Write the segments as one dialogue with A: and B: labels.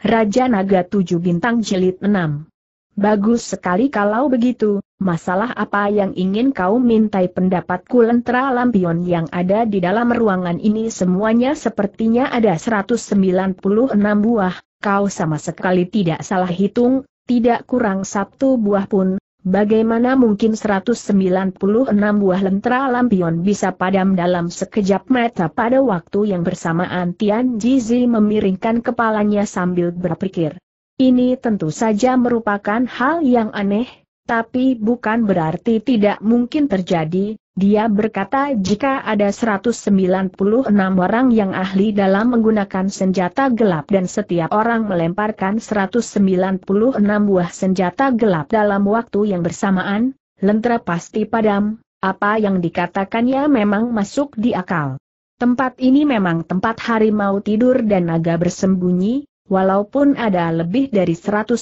A: Raja Naga Tujuh Bintang Jilid 6. Bagus sekali kalau begitu, masalah apa yang ingin kau mintai pendapatku lentera lampion yang ada di dalam ruangan ini semuanya sepertinya ada 196 buah, kau sama sekali tidak salah hitung, tidak kurang satu buah pun, Bagaimana mungkin 196 buah lentera lampion bisa padam dalam sekejap mata pada waktu yang bersamaan Tian Jizi memiringkan kepalanya sambil berpikir. Ini tentu saja merupakan hal yang aneh, tapi bukan berarti tidak mungkin terjadi, dia berkata jika ada 196 orang yang ahli dalam menggunakan senjata gelap dan setiap orang melemparkan 196 buah senjata gelap dalam waktu yang bersamaan, lentera pasti padam, apa yang dikatakannya memang masuk di akal. Tempat ini memang tempat harimau tidur dan naga bersembunyi, Walaupun ada lebih dari 196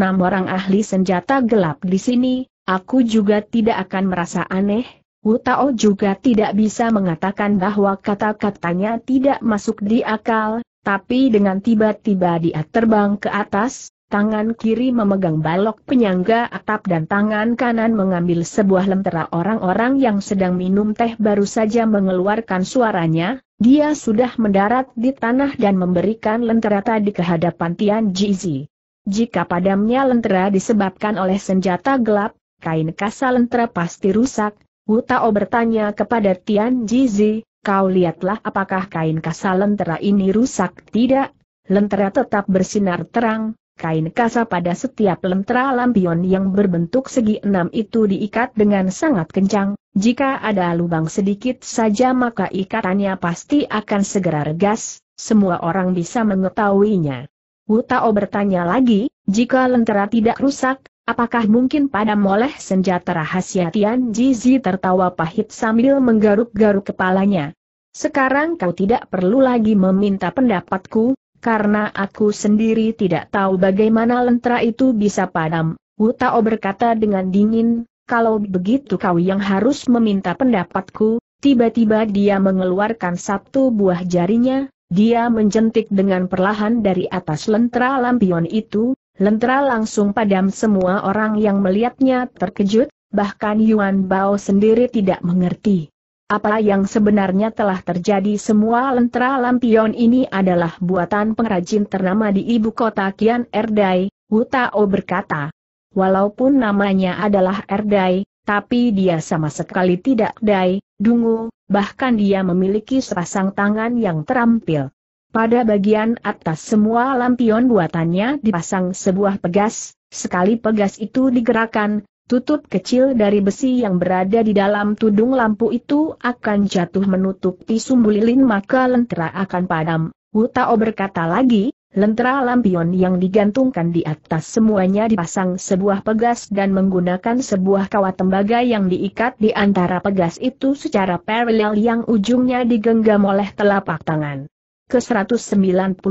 A: orang ahli senjata gelap di sini, aku juga tidak akan merasa aneh. Wu Tao juga tidak bisa mengatakan bahwa kata-katanya tidak masuk di akal, tapi dengan tiba-tiba dia terbang ke atas, tangan kiri memegang balok penyangga atap dan tangan kanan mengambil sebuah lentera orang-orang yang sedang minum teh baru saja mengeluarkan suaranya, dia sudah mendarat di tanah dan memberikan tadi tadi kehadapan Tian Jizi. Jika padamnya lentera disebabkan oleh senjata gelap, kain kasa lentera pasti rusak. Wu Tao bertanya kepada Tian Jizi, kau lihatlah apakah kain kasa lentera ini rusak tidak? Lentera tetap bersinar terang, Kain kasa pada setiap lentera lampion yang berbentuk segi enam itu diikat dengan sangat kencang, jika ada lubang sedikit saja maka ikatannya pasti akan segera regas, semua orang bisa mengetahuinya. Wu Tao bertanya lagi, jika lentera tidak rusak, apakah mungkin pada moleh senjata rahasia Tian Jizi tertawa pahit sambil menggaruk-garuk kepalanya. Sekarang kau tidak perlu lagi meminta pendapatku, karena aku sendiri tidak tahu bagaimana lentera itu bisa padam. Wu Tao berkata dengan dingin, kalau begitu kau yang harus meminta pendapatku, tiba-tiba dia mengeluarkan satu buah jarinya, dia menjentik dengan perlahan dari atas lentera lampion itu, lentera langsung padam semua orang yang melihatnya terkejut, bahkan Yuan Bao sendiri tidak mengerti. Apa yang sebenarnya telah terjadi semua lentera lampion ini adalah buatan pengrajin ternama di ibu kota Kian Erdai, Tao berkata. Walaupun namanya adalah Erdai, tapi dia sama sekali tidak dai, dungu, bahkan dia memiliki sepasang tangan yang terampil. Pada bagian atas semua lampion buatannya dipasang sebuah pegas, sekali pegas itu digerakkan, Tutup kecil dari besi yang berada di dalam tudung lampu itu akan jatuh menutupi sumbu lilin maka lentera akan padam. Wu Tao berkata lagi, lentera lampion yang digantungkan di atas semuanya dipasang sebuah pegas dan menggunakan sebuah kawat tembaga yang diikat di antara pegas itu secara paralel yang ujungnya digenggam oleh telapak tangan. Ke-196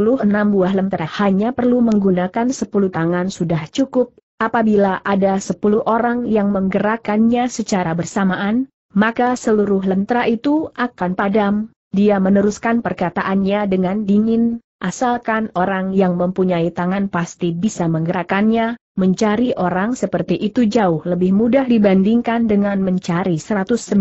A: buah lentera hanya perlu menggunakan 10 tangan sudah cukup, Apabila ada sepuluh orang yang menggerakkannya secara bersamaan, maka seluruh lentera itu akan padam. Dia meneruskan perkataannya dengan dingin, asalkan orang yang mempunyai tangan pasti bisa menggerakkannya, mencari orang seperti itu jauh lebih mudah dibandingkan dengan mencari 196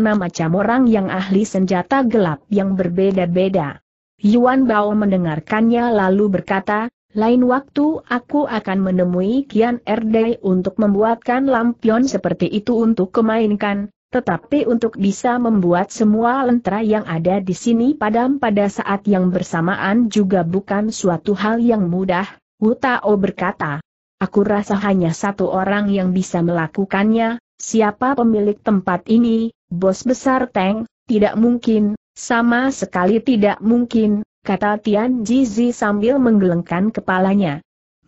A: macam orang yang ahli senjata gelap yang berbeda-beda. Yuan Bao mendengarkannya lalu berkata, lain waktu aku akan menemui Kian RD untuk membuatkan lampion seperti itu untuk kemainkan, tetapi untuk bisa membuat semua lentera yang ada di sini padam pada saat yang bersamaan juga bukan suatu hal yang mudah, Wutao berkata. Aku rasa hanya satu orang yang bisa melakukannya, siapa pemilik tempat ini, bos besar Teng, tidak mungkin, sama sekali tidak mungkin, kata Tian Jizi sambil menggelengkan kepalanya.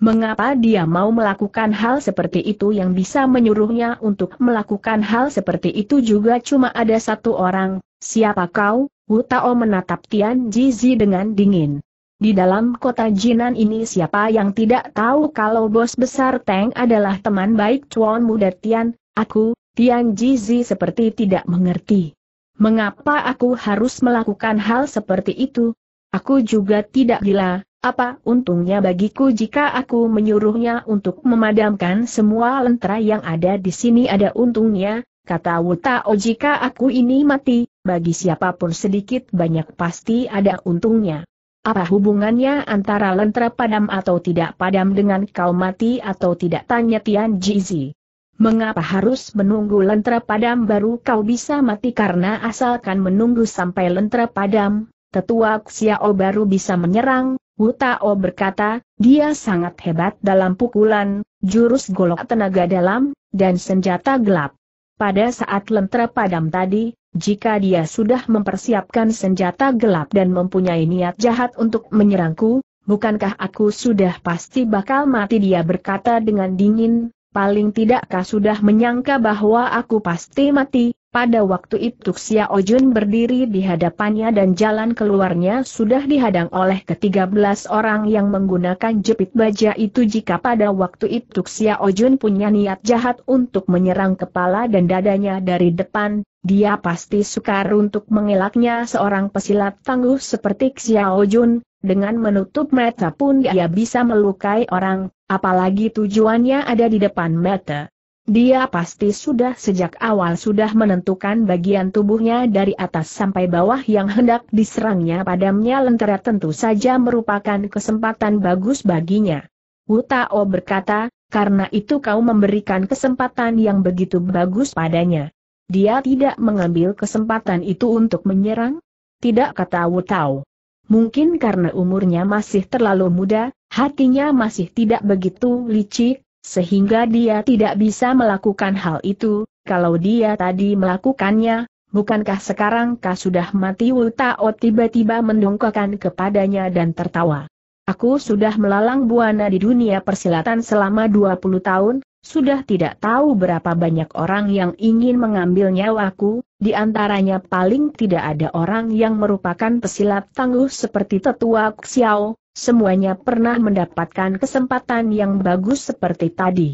A: Mengapa dia mau melakukan hal seperti itu yang bisa menyuruhnya untuk melakukan hal seperti itu juga cuma ada satu orang, siapa kau? Wu Tao menatap Tian Jizi dengan dingin. Di dalam kota Jinan ini siapa yang tidak tahu kalau bos besar Tang adalah teman baik Chuan Muda Tian, aku, Tian Jizi seperti tidak mengerti. Mengapa aku harus melakukan hal seperti itu, Aku juga tidak gila, apa untungnya bagiku jika aku menyuruhnya untuk memadamkan semua lentera yang ada di sini ada untungnya, kata Wutao jika aku ini mati, bagi siapapun sedikit banyak pasti ada untungnya. Apa hubungannya antara lentera padam atau tidak padam dengan kau mati atau tidak tanya Tian Jizi. Mengapa harus menunggu lentera padam baru kau bisa mati karena asalkan menunggu sampai lentera padam, tetua Xiao baru bisa menyerang, Wu Tao berkata, dia sangat hebat dalam pukulan, jurus golok tenaga dalam, dan senjata gelap. Pada saat lentera padam tadi, jika dia sudah mempersiapkan senjata gelap dan mempunyai niat jahat untuk menyerangku, bukankah aku sudah pasti bakal mati dia berkata dengan dingin, paling tidakkah sudah menyangka bahwa aku pasti mati, pada waktu itu Xia Ojun berdiri di hadapannya dan jalan keluarnya sudah dihadang oleh ketiga belas orang yang menggunakan jepit baja itu jika pada waktu itu Xia Ojun punya niat jahat untuk menyerang kepala dan dadanya dari depan, dia pasti sukar untuk mengelaknya seorang pesilat tangguh seperti Xia Ojun, dengan menutup mata pun dia bisa melukai orang, apalagi tujuannya ada di depan mata. Dia pasti sudah sejak awal sudah menentukan bagian tubuhnya dari atas sampai bawah yang hendak diserangnya padamnya lentera tentu saja merupakan kesempatan bagus baginya. Wutao berkata, karena itu kau memberikan kesempatan yang begitu bagus padanya. Dia tidak mengambil kesempatan itu untuk menyerang? Tidak kata Wutao. Mungkin karena umurnya masih terlalu muda, hatinya masih tidak begitu licik, sehingga dia tidak bisa melakukan hal itu, kalau dia tadi melakukannya, bukankah sekarang kau sudah mati Wu Tao tiba-tiba mendongkakan kepadanya dan tertawa. Aku sudah melalang buana di dunia persilatan selama 20 tahun, sudah tidak tahu berapa banyak orang yang ingin mengambil nyawaku, di antaranya paling tidak ada orang yang merupakan pesilat tangguh seperti tetua Xiao, semuanya pernah mendapatkan kesempatan yang bagus seperti tadi.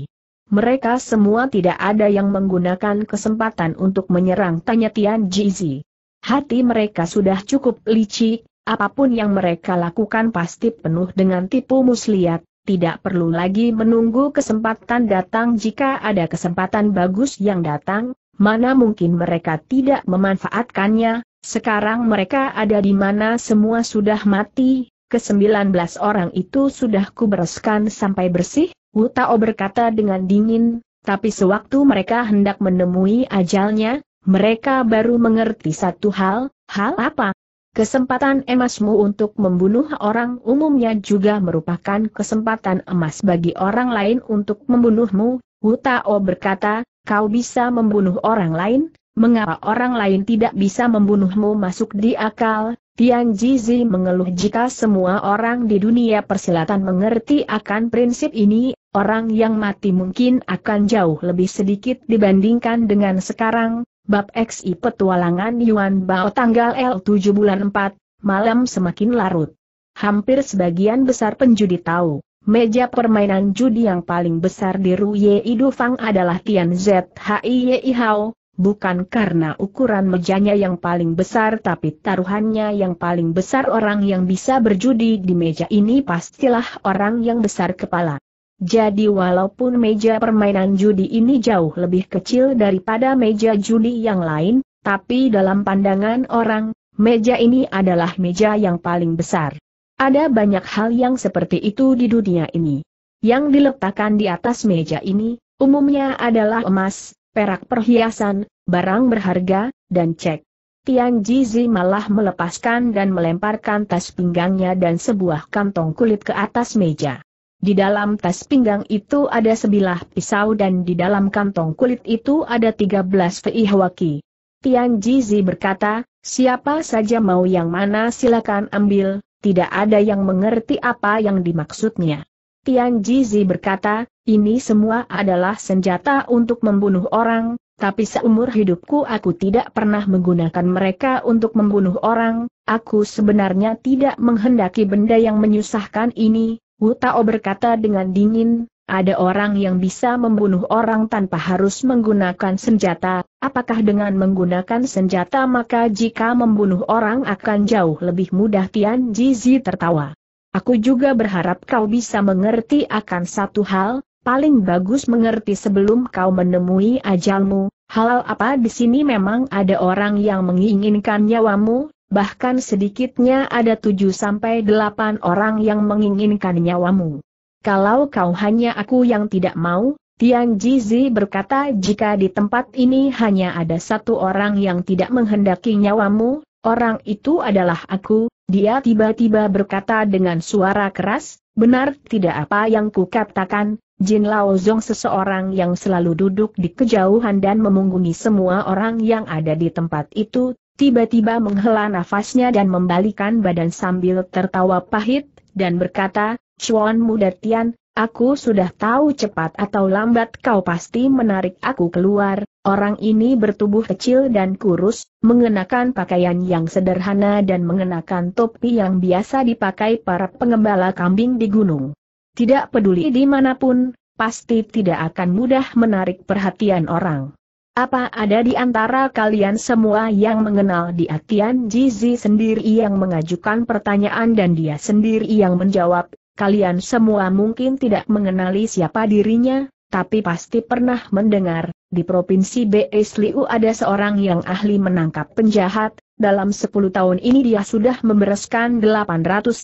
A: Mereka semua tidak ada yang menggunakan kesempatan untuk menyerang tanya Tian Jizi. Hati mereka sudah cukup licik, apapun yang mereka lakukan pasti penuh dengan tipu muslihat, tidak perlu lagi menunggu kesempatan datang jika ada kesempatan bagus yang datang, mana mungkin mereka tidak memanfaatkannya, sekarang mereka ada di mana semua sudah mati, ke-19 orang itu sudah kubereskan sampai bersih, Wu Tao berkata dengan dingin, tapi sewaktu mereka hendak menemui ajalnya, mereka baru mengerti satu hal, hal apa, Kesempatan emasmu untuk membunuh orang umumnya juga merupakan kesempatan emas bagi orang lain untuk membunuhmu. Wu Tao berkata, kau bisa membunuh orang lain, mengapa orang lain tidak bisa membunuhmu masuk di akal? Tian Jizi mengeluh jika semua orang di dunia persilatan mengerti akan prinsip ini, orang yang mati mungkin akan jauh lebih sedikit dibandingkan dengan sekarang, Bab XI Petualangan Yuan Bao tanggal L7 bulan 4, malam semakin larut. Hampir sebagian besar penjudi tahu, meja permainan judi yang paling besar di Ruye Idufang adalah Tian ZHI Yei Hao, bukan karena ukuran mejanya yang paling besar tapi taruhannya yang paling besar orang yang bisa berjudi di meja ini pastilah orang yang besar kepala. Jadi walaupun meja permainan judi ini jauh lebih kecil daripada meja judi yang lain, tapi dalam pandangan orang, meja ini adalah meja yang paling besar. Ada banyak hal yang seperti itu di dunia ini. Yang diletakkan di atas meja ini, umumnya adalah emas, perak perhiasan, barang berharga, dan cek. Tian Jizi malah melepaskan dan melemparkan tas pinggangnya dan sebuah kantong kulit ke atas meja. Di dalam tas pinggang itu ada sebilah pisau dan di dalam kantong kulit itu ada 13 feihwaki. Tian Jizi berkata, siapa saja mau yang mana silakan ambil, tidak ada yang mengerti apa yang dimaksudnya. Tian Jizi berkata, ini semua adalah senjata untuk membunuh orang, tapi seumur hidupku aku tidak pernah menggunakan mereka untuk membunuh orang, aku sebenarnya tidak menghendaki benda yang menyusahkan ini, Wu Tao berkata dengan dingin, ada orang yang bisa membunuh orang tanpa harus menggunakan senjata, apakah dengan menggunakan senjata maka jika membunuh orang akan jauh lebih mudah Tian Jizi tertawa. Aku juga berharap kau bisa mengerti akan satu hal, paling bagus mengerti sebelum kau menemui ajalmu, halal apa di sini memang ada orang yang menginginkan nyawamu, bahkan sedikitnya ada tujuh sampai delapan orang yang menginginkan nyawamu. Kalau kau hanya aku yang tidak mau, Tian Jizi berkata jika di tempat ini hanya ada satu orang yang tidak menghendaki nyawamu, orang itu adalah aku, dia tiba-tiba berkata dengan suara keras, benar tidak apa yang kukatakan, Jin Lao Zong seseorang yang selalu duduk di kejauhan dan memunggungi semua orang yang ada di tempat itu, tiba-tiba menghela nafasnya dan membalikan badan sambil tertawa pahit, dan berkata, Chuan Muda Tian, aku sudah tahu cepat atau lambat kau pasti menarik aku keluar, orang ini bertubuh kecil dan kurus, mengenakan pakaian yang sederhana dan mengenakan topi yang biasa dipakai para pengembala kambing di gunung. Tidak peduli dimanapun, pasti tidak akan mudah menarik perhatian orang. Apa ada di antara kalian semua yang mengenal dia Tian Jizi sendiri yang mengajukan pertanyaan dan dia sendiri yang menjawab, kalian semua mungkin tidak mengenali siapa dirinya, tapi pasti pernah mendengar, di Provinsi BS Liu ada seorang yang ahli menangkap penjahat, dalam 10 tahun ini dia sudah membereskan 835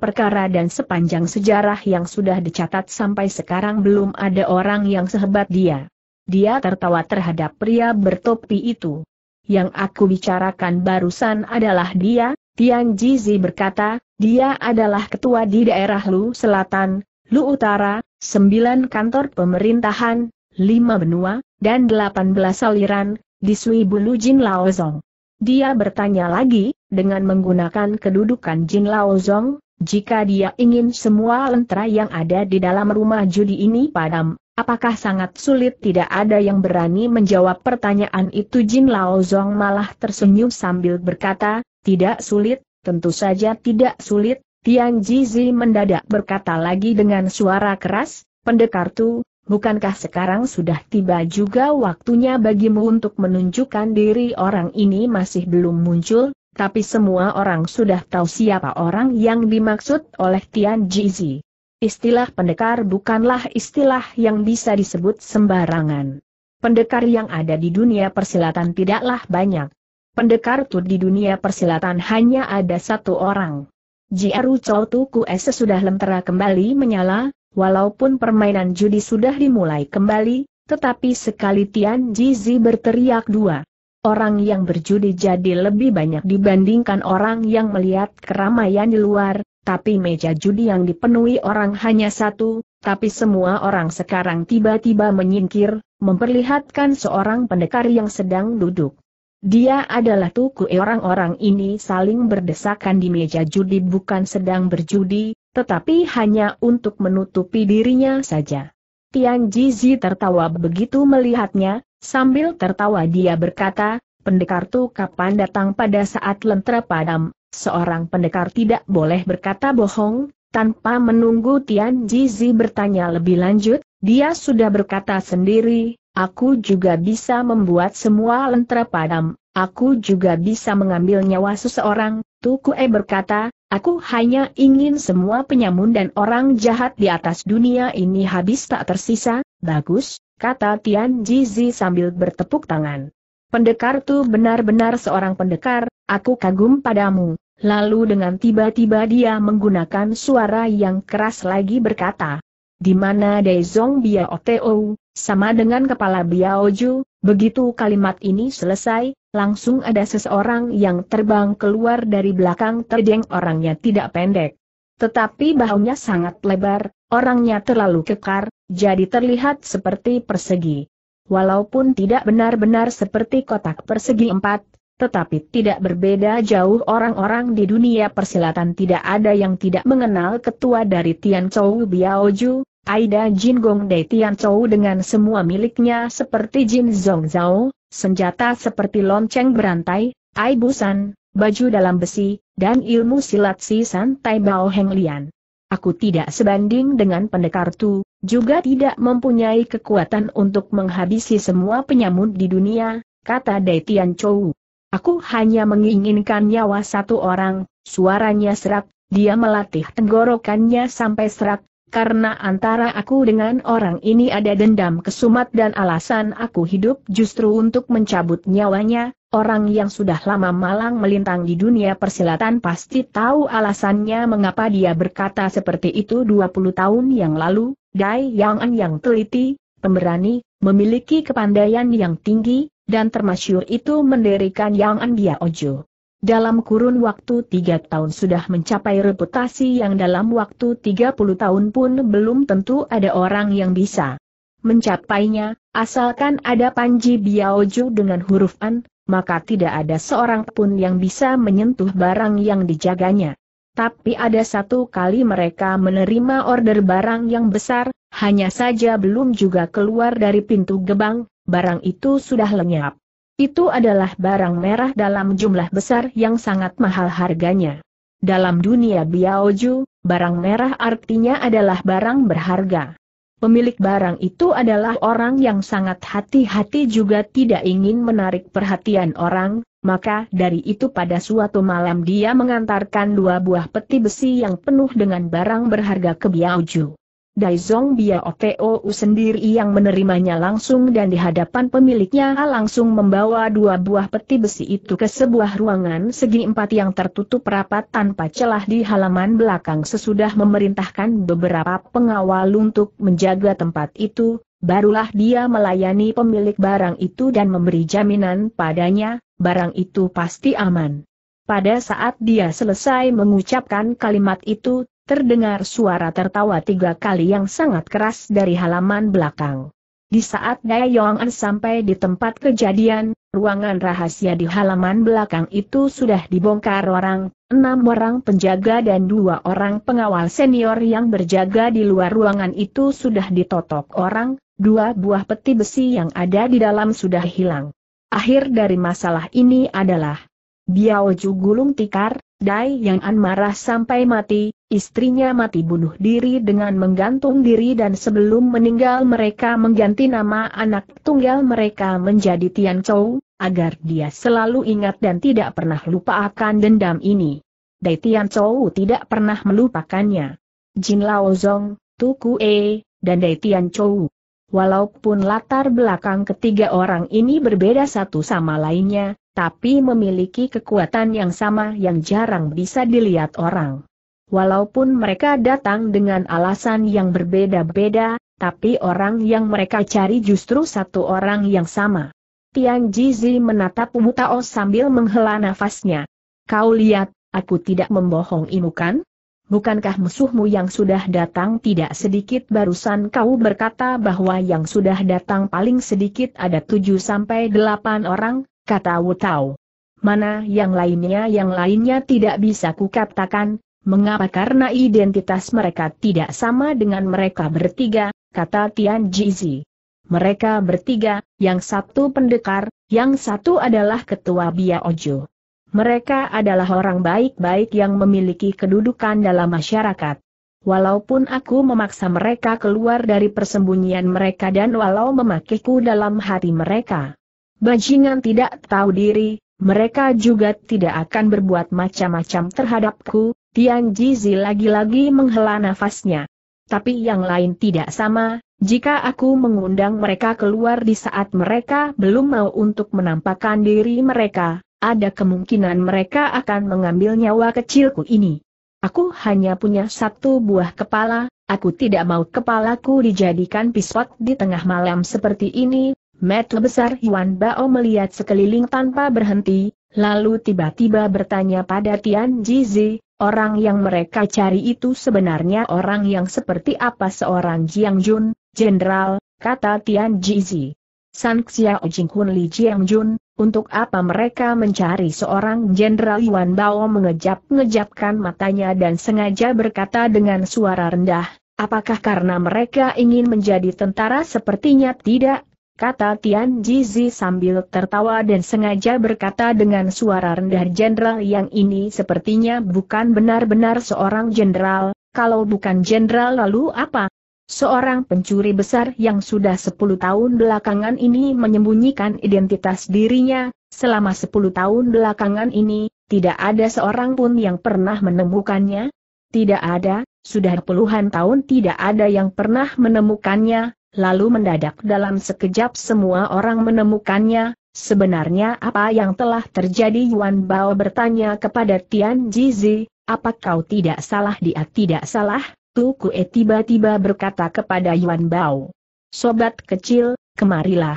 A: perkara dan sepanjang sejarah yang sudah dicatat sampai sekarang belum ada orang yang sehebat dia. Dia tertawa terhadap pria bertopi itu. Yang aku bicarakan barusan adalah dia, Tian Jizi berkata, dia adalah ketua di daerah Lu Selatan, Lu Utara, sembilan kantor pemerintahan, lima benua, dan delapan belas aliran, di Sui Bulu Jin Laozong. Dia bertanya lagi, dengan menggunakan kedudukan Jin Laozong, jika dia ingin semua lentera yang ada di dalam rumah judi ini padam, Apakah sangat sulit tidak ada yang berani menjawab pertanyaan itu Jin Lao Zong malah tersenyum sambil berkata, tidak sulit, tentu saja tidak sulit, Tian Jizi mendadak berkata lagi dengan suara keras, pendekar tu, bukankah sekarang sudah tiba juga waktunya bagimu untuk menunjukkan diri orang ini masih belum muncul, tapi semua orang sudah tahu siapa orang yang dimaksud oleh Tian Jizi. Istilah pendekar bukanlah istilah yang bisa disebut sembarangan. Pendekar yang ada di dunia persilatan tidaklah banyak. Pendekar tu di dunia persilatan hanya ada satu orang. Jiaru Chow Tu es sudah lentera kembali menyala, walaupun permainan judi sudah dimulai kembali, tetapi sekali Tian Jizi berteriak dua. Orang yang berjudi jadi lebih banyak dibandingkan orang yang melihat keramaian di luar, tapi meja judi yang dipenuhi orang hanya satu, tapi semua orang sekarang tiba-tiba menyingkir, memperlihatkan seorang pendekar yang sedang duduk. Dia adalah tuku orang-orang ini saling berdesakan di meja judi bukan sedang berjudi, tetapi hanya untuk menutupi dirinya saja. Tian Jizi tertawa begitu melihatnya, sambil tertawa dia berkata, pendekar tu kapan datang pada saat lentera padam, seorang pendekar tidak boleh berkata bohong, tanpa menunggu Tian Jizi bertanya lebih lanjut, dia sudah berkata sendiri, aku juga bisa membuat semua lentera padam, aku juga bisa mengambil nyawa seseorang, Tuku E berkata, aku hanya ingin semua penyamun dan orang jahat di atas dunia ini habis tak tersisa, bagus, kata Tian Jizi sambil bertepuk tangan. Pendekar tuh benar-benar seorang pendekar, aku kagum padamu, Lalu dengan tiba-tiba dia menggunakan suara yang keras lagi berkata, di mana Zong Biao Teo, sama dengan kepala Biao Ju, begitu kalimat ini selesai, langsung ada seseorang yang terbang keluar dari belakang terdeng orangnya tidak pendek. Tetapi bahunya sangat lebar, orangnya terlalu kekar, jadi terlihat seperti persegi. Walaupun tidak benar-benar seperti kotak persegi empat, tetapi tidak berbeda jauh orang-orang di dunia persilatan tidak ada yang tidak mengenal ketua dari Tian Chou Biaoju, Aida Jin Gong Dei Tian Chou dengan semua miliknya seperti Jin Zong Zhao, senjata seperti lonceng berantai, aibusan, baju dalam besi, dan ilmu silat si Tai Bao Heng Lian. Aku tidak sebanding dengan pendekar tu, juga tidak mempunyai kekuatan untuk menghabisi semua penyamun di dunia, kata Dai Tian Chou. Aku hanya menginginkan nyawa satu orang, suaranya serak, dia melatih tenggorokannya sampai serak, karena antara aku dengan orang ini ada dendam kesumat dan alasan aku hidup justru untuk mencabut nyawanya, orang yang sudah lama malang melintang di dunia persilatan pasti tahu alasannya mengapa dia berkata seperti itu 20 tahun yang lalu, Dai Yang An yang teliti, pemberani, memiliki kepandaian yang tinggi, dan termasyur itu mendirikan Yang Bia Ojo. Dalam kurun waktu tiga tahun sudah mencapai reputasi yang dalam waktu tiga puluh tahun pun belum tentu ada orang yang bisa mencapainya, asalkan ada Panji Biaoju dengan huruf An, maka tidak ada seorang pun yang bisa menyentuh barang yang dijaganya. Tapi ada satu kali mereka menerima order barang yang besar, hanya saja belum juga keluar dari pintu gebang, barang itu sudah lenyap. Itu adalah barang merah dalam jumlah besar yang sangat mahal harganya. Dalam dunia biaoju, barang merah artinya adalah barang berharga. Pemilik barang itu adalah orang yang sangat hati-hati juga tidak ingin menarik perhatian orang, maka dari itu pada suatu malam dia mengantarkan dua buah peti besi yang penuh dengan barang berharga ke Biaoju. Dai Zong Daizong Biaotou sendiri yang menerimanya langsung dan di hadapan pemiliknya langsung membawa dua buah peti besi itu ke sebuah ruangan segi empat yang tertutup rapat tanpa celah di halaman belakang sesudah memerintahkan beberapa pengawal untuk menjaga tempat itu, barulah dia melayani pemilik barang itu dan memberi jaminan padanya, barang itu pasti aman. Pada saat dia selesai mengucapkan kalimat itu, terdengar suara tertawa tiga kali yang sangat keras dari halaman belakang. Di saat Yong An sampai di tempat kejadian, ruangan rahasia di halaman belakang itu sudah dibongkar orang, enam orang penjaga dan dua orang pengawal senior yang berjaga di luar ruangan itu sudah ditotok orang, dua buah peti besi yang ada di dalam sudah hilang. Akhir dari masalah ini adalah Biao Ju gulung tikar, Dai Yang An marah sampai mati, istrinya mati bunuh diri dengan menggantung diri dan sebelum meninggal mereka mengganti nama anak tunggal mereka menjadi Tian Chou, agar dia selalu ingat dan tidak pernah lupa akan dendam ini. Dai Tian Chou tidak pernah melupakannya. Jin Lao Zong, Tu Kue, dan Dai Tian Chou. Walaupun latar belakang ketiga orang ini berbeda satu sama lainnya, tapi memiliki kekuatan yang sama yang jarang bisa dilihat orang. Walaupun mereka datang dengan alasan yang berbeda-beda, tapi orang yang mereka cari justru satu orang yang sama. Tian Jizi menatap Wu Tao sambil menghela nafasnya. Kau lihat, aku tidak membohongimu kan? Bukankah musuhmu yang sudah datang tidak sedikit barusan kau berkata bahwa yang sudah datang paling sedikit ada tujuh sampai delapan orang? kata Wutau. Mana yang lainnya yang lainnya tidak bisa kukatakan, mengapa karena identitas mereka tidak sama dengan mereka bertiga, kata Tian Jizi. Mereka bertiga, yang satu pendekar, yang satu adalah ketua Bia Ojo. Mereka adalah orang baik-baik yang memiliki kedudukan dalam masyarakat. Walaupun aku memaksa mereka keluar dari persembunyian mereka dan walau memakiku dalam hati mereka Bajingan tidak tahu diri, mereka juga tidak akan berbuat macam-macam terhadapku, Tian Jizi lagi-lagi menghela nafasnya. Tapi yang lain tidak sama, jika aku mengundang mereka keluar di saat mereka belum mau untuk menampakkan diri mereka, ada kemungkinan mereka akan mengambil nyawa kecilku ini. Aku hanya punya satu buah kepala, aku tidak mau kepalaku dijadikan pisau di tengah malam seperti ini, Mata besar Yuan Bao melihat sekeliling tanpa berhenti, lalu tiba-tiba bertanya pada Tian Jizi, orang yang mereka cari itu sebenarnya orang yang seperti apa seorang Jiang Jun, jenderal, kata Tian Jizi. San Xiao Jing Hun Li Jiang Jun, untuk apa mereka mencari seorang jenderal Yuan Bao mengejap-ngejapkan matanya dan sengaja berkata dengan suara rendah, apakah karena mereka ingin menjadi tentara sepertinya tidak, kata Tian Jizi sambil tertawa dan sengaja berkata dengan suara rendah jenderal yang ini sepertinya bukan benar-benar seorang jenderal, kalau bukan jenderal lalu apa? Seorang pencuri besar yang sudah 10 tahun belakangan ini menyembunyikan identitas dirinya, selama 10 tahun belakangan ini, tidak ada seorang pun yang pernah menemukannya? Tidak ada, sudah puluhan tahun tidak ada yang pernah menemukannya, lalu mendadak dalam sekejap semua orang menemukannya, sebenarnya apa yang telah terjadi Yuan Bao bertanya kepada Tian Jizi, apa kau tidak salah dia tidak salah, Tu Kue tiba-tiba berkata kepada Yuan Bao. Sobat kecil, kemarilah.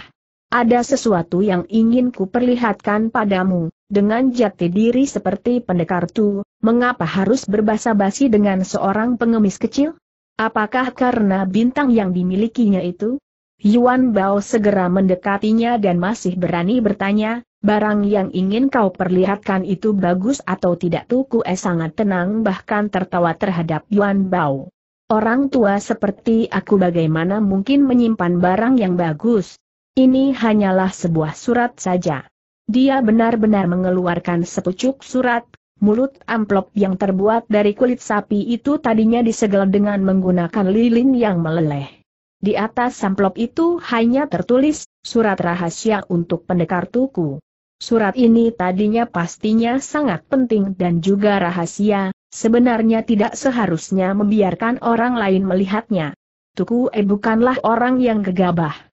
A: Ada sesuatu yang ingin ku perlihatkan padamu, dengan jati diri seperti pendekar tu, mengapa harus berbasa-basi dengan seorang pengemis kecil? Apakah karena bintang yang dimilikinya itu? Yuan Bao segera mendekatinya dan masih berani bertanya, barang yang ingin kau perlihatkan itu bagus atau tidak Tuku E sangat tenang bahkan tertawa terhadap Yuan Bao. Orang tua seperti aku bagaimana mungkin menyimpan barang yang bagus? Ini hanyalah sebuah surat saja. Dia benar-benar mengeluarkan sepucuk surat, Mulut amplop yang terbuat dari kulit sapi itu tadinya disegel dengan menggunakan lilin yang meleleh. Di atas amplop itu hanya tertulis, surat rahasia untuk pendekar tuku. Surat ini tadinya pastinya sangat penting dan juga rahasia, sebenarnya tidak seharusnya membiarkan orang lain melihatnya. Tuku E bukanlah orang yang gegabah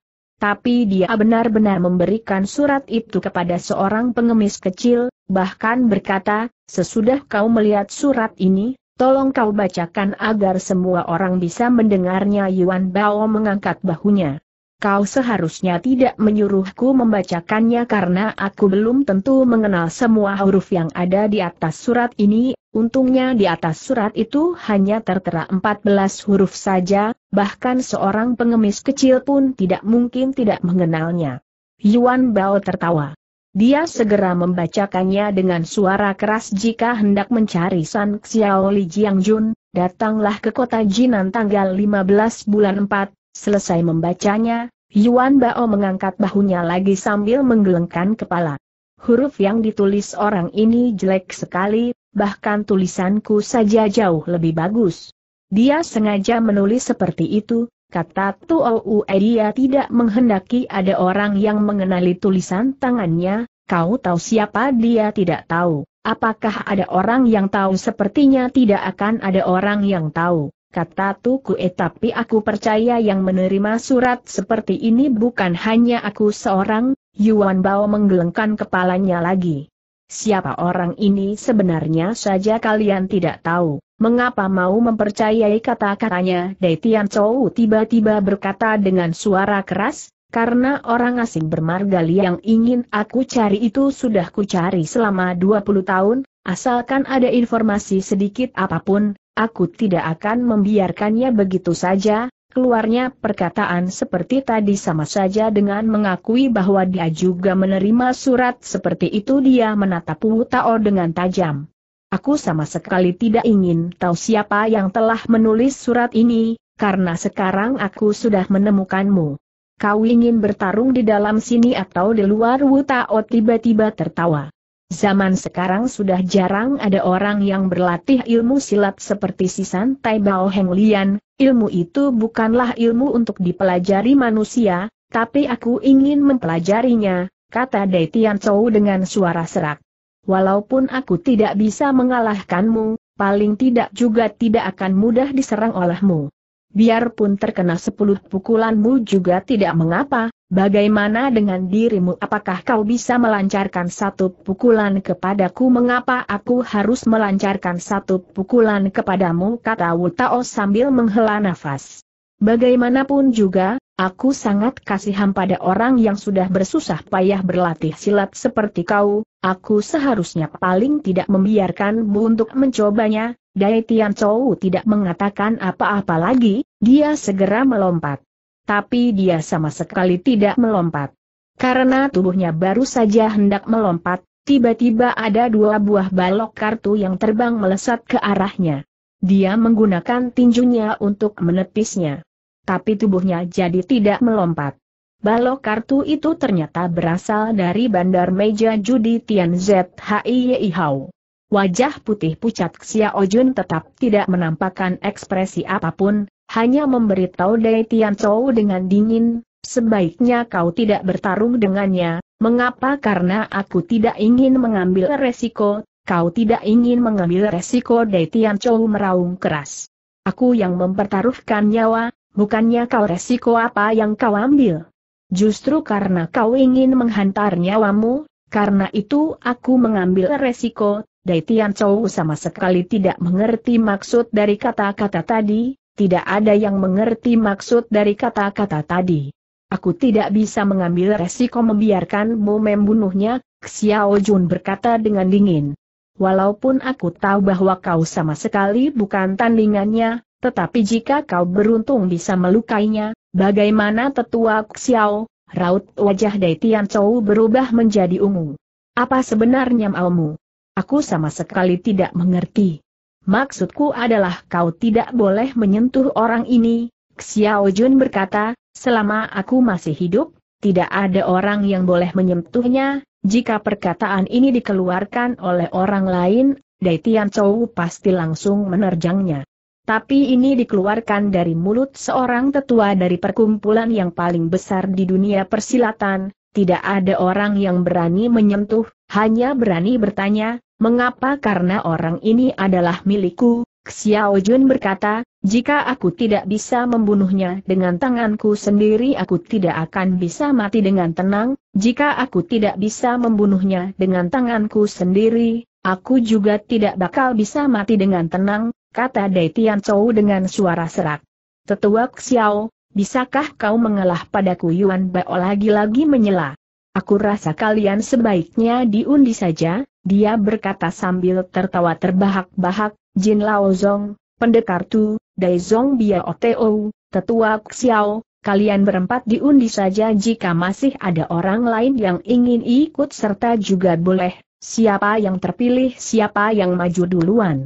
A: tapi dia benar-benar memberikan surat itu kepada seorang pengemis kecil, bahkan berkata, sesudah kau melihat surat ini, tolong kau bacakan agar semua orang bisa mendengarnya Yuan Bao mengangkat bahunya kau seharusnya tidak menyuruhku membacakannya karena aku belum tentu mengenal semua huruf yang ada di atas surat ini, untungnya di atas surat itu hanya tertera 14 huruf saja, bahkan seorang pengemis kecil pun tidak mungkin tidak mengenalnya. Yuan Bao tertawa. Dia segera membacakannya dengan suara keras jika hendak mencari San Xiao Li Jiang Jun, datanglah ke kota Jinan tanggal 15 bulan 4, Selesai membacanya, Yuan Bao mengangkat bahunya lagi sambil menggelengkan kepala. Huruf yang ditulis orang ini jelek sekali, bahkan tulisanku saja jauh lebih bagus. Dia sengaja menulis seperti itu, kata Tuou dia tidak menghendaki ada orang yang mengenali tulisan tangannya, kau tahu siapa dia tidak tahu. Apakah ada orang yang tahu sepertinya tidak akan ada orang yang tahu kata Tuku E tapi aku percaya yang menerima surat seperti ini bukan hanya aku seorang, Yuan Bao menggelengkan kepalanya lagi. Siapa orang ini sebenarnya saja kalian tidak tahu, mengapa mau mempercayai kata-katanya Dai Tian Chou tiba-tiba berkata dengan suara keras, karena orang asing bermargali yang ingin aku cari itu sudah kucari selama 20 tahun, asalkan ada informasi sedikit apapun, Aku tidak akan membiarkannya begitu saja, keluarnya perkataan seperti tadi sama saja dengan mengakui bahwa dia juga menerima surat seperti itu dia menatap Wu Tao dengan tajam. Aku sama sekali tidak ingin tahu siapa yang telah menulis surat ini, karena sekarang aku sudah menemukanmu. Kau ingin bertarung di dalam sini atau di luar Wu Tao tiba-tiba tertawa. Zaman sekarang sudah jarang ada orang yang berlatih ilmu silat seperti si Santai Bao Heng Lian, ilmu itu bukanlah ilmu untuk dipelajari manusia, tapi aku ingin mempelajarinya, kata Dai Tian Chou dengan suara serak. Walaupun aku tidak bisa mengalahkanmu, paling tidak juga tidak akan mudah diserang olehmu. Biarpun terkena sepuluh pukulanmu juga tidak mengapa, Bagaimana dengan dirimu? Apakah kau bisa melancarkan satu pukulan kepadaku? Mengapa aku harus melancarkan satu pukulan kepadamu? Kata Wutao sambil menghela nafas. Bagaimanapun juga, aku sangat kasihan pada orang yang sudah bersusah payah berlatih silat seperti kau, aku seharusnya paling tidak membiarkanmu untuk mencobanya. Dai Tian Chou tidak mengatakan apa-apa lagi, dia segera melompat tapi dia sama sekali tidak melompat. Karena tubuhnya baru saja hendak melompat, tiba-tiba ada dua buah balok kartu yang terbang melesat ke arahnya. Dia menggunakan tinjunya untuk menepisnya. Tapi tubuhnya jadi tidak melompat. Balok kartu itu ternyata berasal dari bandar meja judi Tian ZHIYI Hao. Wajah putih pucat Xiao Jun tetap tidak menampakkan ekspresi apapun, hanya memberitahu Dai Chou dengan dingin, sebaiknya kau tidak bertarung dengannya, mengapa karena aku tidak ingin mengambil resiko, kau tidak ingin mengambil resiko Dai Chou meraung keras. Aku yang mempertaruhkan nyawa, bukannya kau resiko apa yang kau ambil. Justru karena kau ingin menghantar nyawamu, karena itu aku mengambil resiko, Dai Tian Chou sama sekali tidak mengerti maksud dari kata-kata tadi, tidak ada yang mengerti maksud dari kata-kata tadi. Aku tidak bisa mengambil resiko membiarkanmu membunuhnya, Xiao Jun berkata dengan dingin. Walaupun aku tahu bahwa kau sama sekali bukan tandingannya, tetapi jika kau beruntung bisa melukainya, bagaimana tetua Xiao, raut wajah Dai Tian Chou berubah menjadi ungu. Apa sebenarnya maumu? Aku sama sekali tidak mengerti. Maksudku adalah kau tidak boleh menyentuh orang ini, Xiao Jun berkata, selama aku masih hidup, tidak ada orang yang boleh menyentuhnya, jika perkataan ini dikeluarkan oleh orang lain, Dai Tian Chou pasti langsung menerjangnya. Tapi ini dikeluarkan dari mulut seorang tetua dari perkumpulan yang paling besar di dunia persilatan, tidak ada orang yang berani menyentuh, hanya berani bertanya, Mengapa karena orang ini adalah milikku, Xiao Jun berkata, jika aku tidak bisa membunuhnya dengan tanganku sendiri aku tidak akan bisa mati dengan tenang, jika aku tidak bisa membunuhnya dengan tanganku sendiri, aku juga tidak bakal bisa mati dengan tenang, kata Dai Tian Chou dengan suara serak. Tetua Xiao, bisakah kau mengalah padaku Yuan Bao lagi-lagi menyela? Aku rasa kalian sebaiknya diundi saja, dia berkata sambil tertawa terbahak-bahak, Jin Lao Zong, pendekar tu, Dai Zong Bia Oteo, tetua Xiao, kalian berempat diundi saja jika masih ada orang lain yang ingin ikut serta juga boleh, siapa yang terpilih siapa yang maju duluan.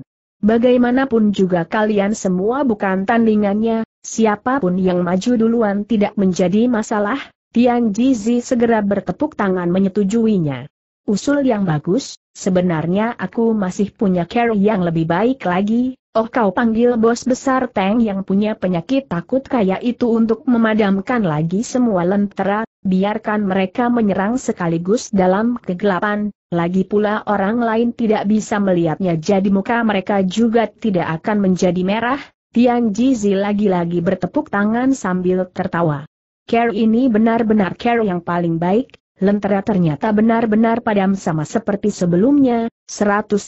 A: Bagaimanapun juga kalian semua bukan tandingannya, siapapun yang maju duluan tidak menjadi masalah, Tian Jizi segera bertepuk tangan menyetujuinya usul yang bagus, sebenarnya aku masih punya care yang lebih baik lagi, oh kau panggil bos besar Teng yang punya penyakit takut kayak itu untuk memadamkan lagi semua lentera, biarkan mereka menyerang sekaligus dalam kegelapan, lagi pula orang lain tidak bisa melihatnya jadi muka mereka juga tidak akan menjadi merah, Tian Jizi lagi-lagi bertepuk tangan sambil tertawa. Care ini benar-benar care yang paling baik, Lentera ternyata benar-benar padam sama seperti sebelumnya, 196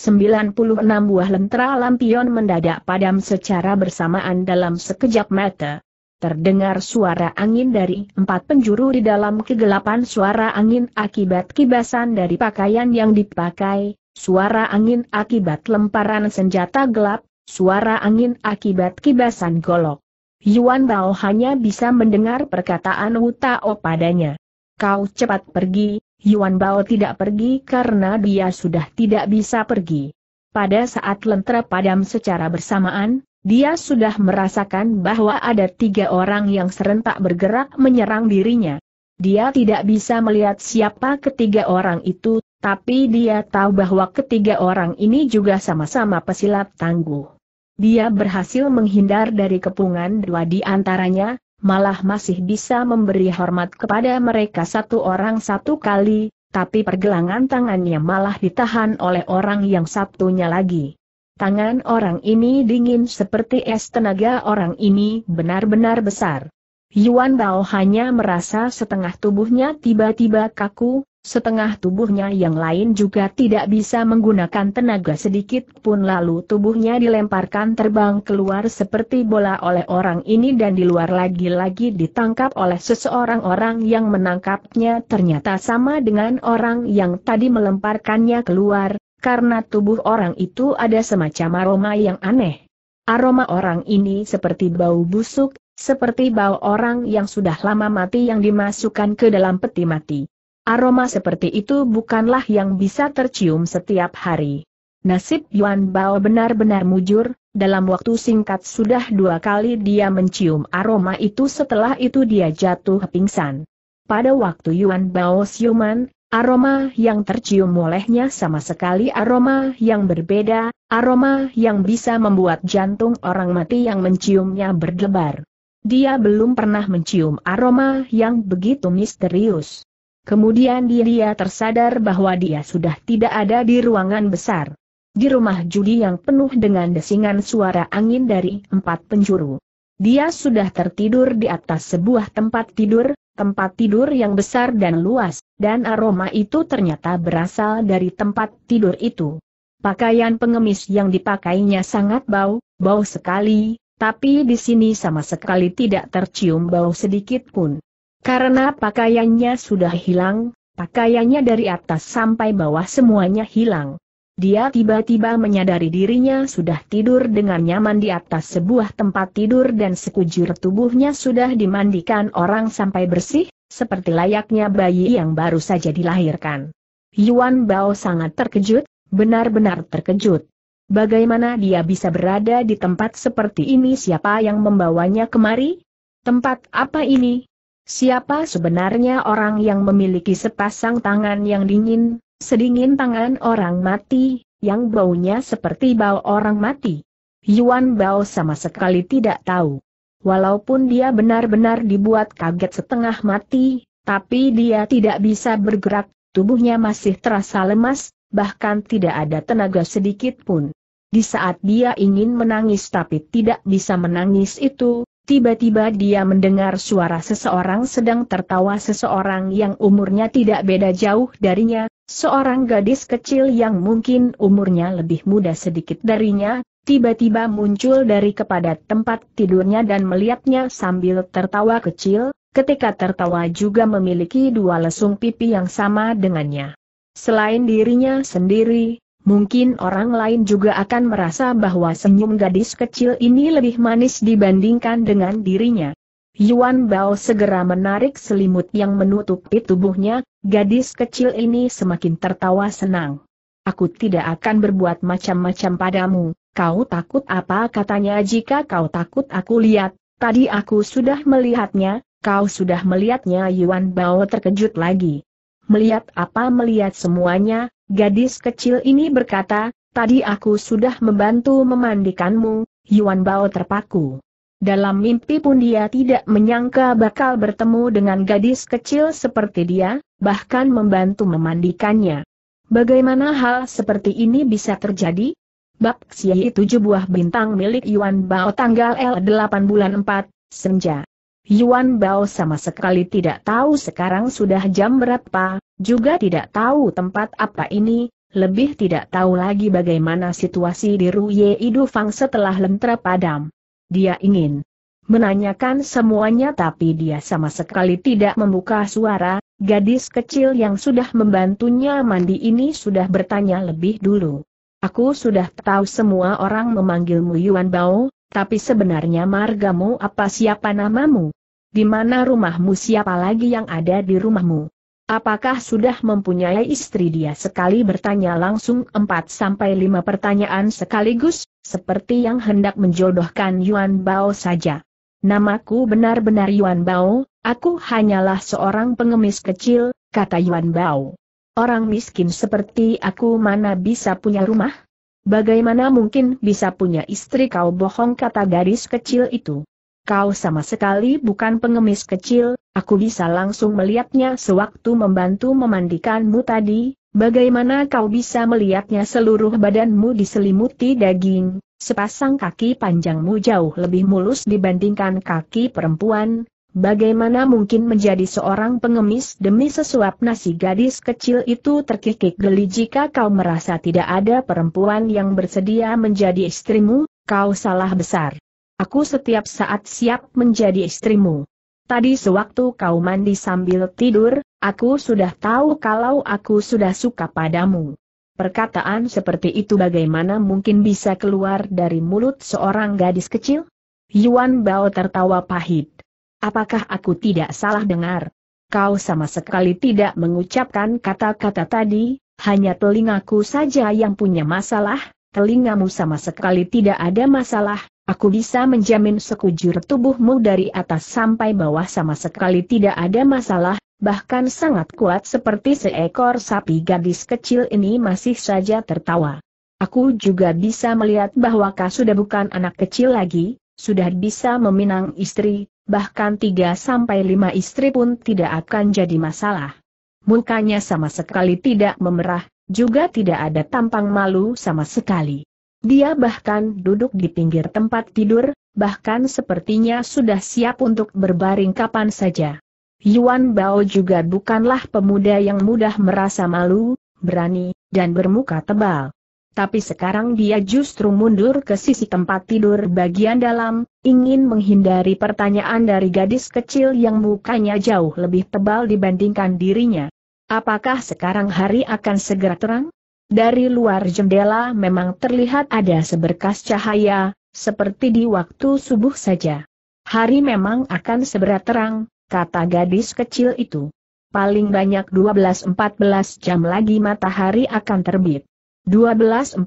A: buah lentera lampion mendadak padam secara bersamaan dalam sekejap mata. Terdengar suara angin dari empat penjuru di dalam kegelapan suara angin akibat kibasan dari pakaian yang dipakai, suara angin akibat lemparan senjata gelap, suara angin akibat kibasan golok. Yuan Bao hanya bisa mendengar perkataan Wu Tao padanya. Kau cepat pergi, Yuan Bao tidak pergi karena dia sudah tidak bisa pergi. Pada saat lentera padam secara bersamaan, dia sudah merasakan bahwa ada tiga orang yang serentak bergerak menyerang dirinya. Dia tidak bisa melihat siapa ketiga orang itu, tapi dia tahu bahwa ketiga orang ini juga sama-sama pesilat tangguh. Dia berhasil menghindar dari kepungan dua di antaranya, malah masih bisa memberi hormat kepada mereka satu orang satu kali, tapi pergelangan tangannya malah ditahan oleh orang yang satunya lagi. Tangan orang ini dingin seperti es tenaga orang ini benar-benar besar. Yuan Bao hanya merasa setengah tubuhnya tiba-tiba kaku, Setengah tubuhnya yang lain juga tidak bisa menggunakan tenaga sedikit pun lalu tubuhnya dilemparkan terbang keluar seperti bola oleh orang ini dan di luar lagi-lagi ditangkap oleh seseorang orang yang menangkapnya ternyata sama dengan orang yang tadi melemparkannya keluar, karena tubuh orang itu ada semacam aroma yang aneh. Aroma orang ini seperti bau busuk, seperti bau orang yang sudah lama mati yang dimasukkan ke dalam peti mati. Aroma seperti itu bukanlah yang bisa tercium setiap hari. Nasib Yuan Bao benar-benar mujur, dalam waktu singkat sudah dua kali dia mencium aroma itu setelah itu dia jatuh pingsan. Pada waktu Yuan Bao siuman, aroma yang tercium olehnya sama sekali aroma yang berbeda, aroma yang bisa membuat jantung orang mati yang menciumnya berdebar. Dia belum pernah mencium aroma yang begitu misterius. Kemudian dia tersadar bahwa dia sudah tidak ada di ruangan besar. Di rumah judi yang penuh dengan desingan suara angin dari empat penjuru. Dia sudah tertidur di atas sebuah tempat tidur, tempat tidur yang besar dan luas, dan aroma itu ternyata berasal dari tempat tidur itu. Pakaian pengemis yang dipakainya sangat bau, bau sekali, tapi di sini sama sekali tidak tercium bau sedikit pun. Karena pakaiannya sudah hilang, pakaiannya dari atas sampai bawah semuanya hilang. Dia tiba-tiba menyadari dirinya sudah tidur dengan nyaman di atas sebuah tempat tidur dan sekujur tubuhnya sudah dimandikan orang sampai bersih, seperti layaknya bayi yang baru saja dilahirkan. Yuan Bao sangat terkejut, benar-benar terkejut. Bagaimana dia bisa berada di tempat seperti ini siapa yang membawanya kemari? Tempat apa ini? Siapa sebenarnya orang yang memiliki sepasang tangan yang dingin, sedingin tangan orang mati, yang baunya seperti bau orang mati? Yuan Bao sama sekali tidak tahu. Walaupun dia benar-benar dibuat kaget setengah mati, tapi dia tidak bisa bergerak, tubuhnya masih terasa lemas, bahkan tidak ada tenaga sedikit pun. Di saat dia ingin menangis tapi tidak bisa menangis itu, Tiba-tiba dia mendengar suara seseorang sedang tertawa seseorang yang umurnya tidak beda jauh darinya, seorang gadis kecil yang mungkin umurnya lebih muda sedikit darinya, tiba-tiba muncul dari kepada tempat tidurnya dan melihatnya sambil tertawa kecil, ketika tertawa juga memiliki dua lesung pipi yang sama dengannya. Selain dirinya sendiri, mungkin orang lain juga akan merasa bahwa senyum gadis kecil ini lebih manis dibandingkan dengan dirinya. Yuan Bao segera menarik selimut yang menutupi tubuhnya, gadis kecil ini semakin tertawa senang. Aku tidak akan berbuat macam-macam padamu, kau takut apa katanya jika kau takut aku lihat, tadi aku sudah melihatnya, kau sudah melihatnya Yuan Bao terkejut lagi. Melihat apa melihat semuanya, Gadis kecil ini berkata, tadi aku sudah membantu memandikanmu, Yuan Bao terpaku. Dalam mimpi pun dia tidak menyangka bakal bertemu dengan gadis kecil seperti dia, bahkan membantu memandikannya. Bagaimana hal seperti ini bisa terjadi? Bab Siyi 7 buah bintang milik Yuan Bao tanggal L8 bulan 4, Senja. Yuan Bao sama sekali tidak tahu sekarang sudah jam berapa, juga tidak tahu tempat apa ini, lebih tidak tahu lagi bagaimana situasi di Ruye Fang setelah lentera padam. Dia ingin menanyakan semuanya tapi dia sama sekali tidak membuka suara, gadis kecil yang sudah membantunya mandi ini sudah bertanya lebih dulu. Aku sudah tahu semua orang memanggilmu Yuan Bao, tapi sebenarnya margamu apa siapa namamu? Di mana rumahmu siapa lagi yang ada di rumahmu? Apakah sudah mempunyai istri dia sekali bertanya langsung 4-5 pertanyaan sekaligus, seperti yang hendak menjodohkan Yuan Bao saja. Namaku benar-benar Yuan Bao, aku hanyalah seorang pengemis kecil, kata Yuan Bao. Orang miskin seperti aku mana bisa punya rumah? Bagaimana mungkin bisa punya istri kau bohong kata gadis kecil itu? Kau sama sekali bukan pengemis kecil, aku bisa langsung melihatnya sewaktu membantu memandikanmu tadi, bagaimana kau bisa melihatnya seluruh badanmu diselimuti daging, sepasang kaki panjangmu jauh lebih mulus dibandingkan kaki perempuan, Bagaimana mungkin menjadi seorang pengemis demi sesuap nasi gadis kecil itu terkikik geli jika kau merasa tidak ada perempuan yang bersedia menjadi istrimu, kau salah besar. Aku setiap saat siap menjadi istrimu. Tadi sewaktu kau mandi sambil tidur, aku sudah tahu kalau aku sudah suka padamu. Perkataan seperti itu bagaimana mungkin bisa keluar dari mulut seorang gadis kecil? Yuan Bao tertawa pahit. Apakah aku tidak salah dengar? Kau sama sekali tidak mengucapkan kata-kata tadi, hanya telingaku saja yang punya masalah, telingamu sama sekali tidak ada masalah, Aku bisa menjamin sekujur tubuhmu dari atas sampai bawah sama sekali tidak ada masalah, bahkan sangat kuat seperti seekor sapi gadis kecil ini masih saja tertawa. Aku juga bisa melihat bahwa kau sudah bukan anak kecil lagi, sudah bisa meminang istri, bahkan tiga sampai lima istri pun tidak akan jadi masalah. Mukanya sama sekali tidak memerah, juga tidak ada tampang malu sama sekali. Dia bahkan duduk di pinggir tempat tidur, bahkan sepertinya sudah siap untuk berbaring kapan saja. Yuan Bao juga bukanlah pemuda yang mudah merasa malu, berani, dan bermuka tebal. Tapi sekarang dia justru mundur ke sisi tempat tidur bagian dalam, ingin menghindari pertanyaan dari gadis kecil yang mukanya jauh lebih tebal dibandingkan dirinya. Apakah sekarang hari akan segera terang? Dari luar jendela memang terlihat ada seberkas cahaya, seperti di waktu subuh saja. Hari memang akan seberat terang, kata gadis kecil itu. Paling banyak 12-14 jam lagi matahari akan terbit. 12-14